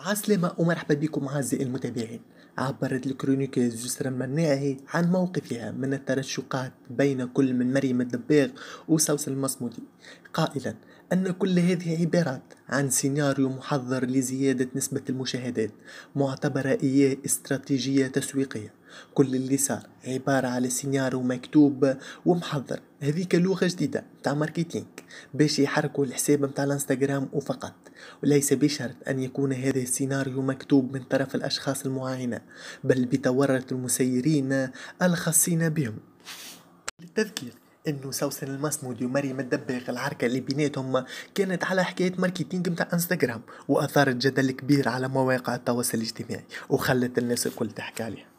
عسلامة ومرحبا بكم أعزائي المتابعين عبرت الكرونيكا جسر المناعي عن موقفها من الترشقات بين كل من مريم الدباغ وسوس المصمودي قائلا أن كل هذه عبارات عن سيناريو محضر لزيادة نسبة المشاهدات معتبرة إياه استراتيجية تسويقية كل اللي صار عبارة على سيناريو مكتوب ومحضر هذيك لغة جديدة تاع ماركتينغ باش يحركوا الحساب متاع الانستغرام وفقط وليس بشرط أن يكون هذا السيناريو مكتوب من طرف الأشخاص المعاينة بل بتورط المسيرين الخاصين بهم للتذكير انه سوسن المصمودي ومريم الدباغ العركه اللي بيناتهم كانت على حكايه ماركتينج متاع انستغرام واثارت جدل كبير على مواقع التواصل الاجتماعي وخلت الناس الكل تحكي عليها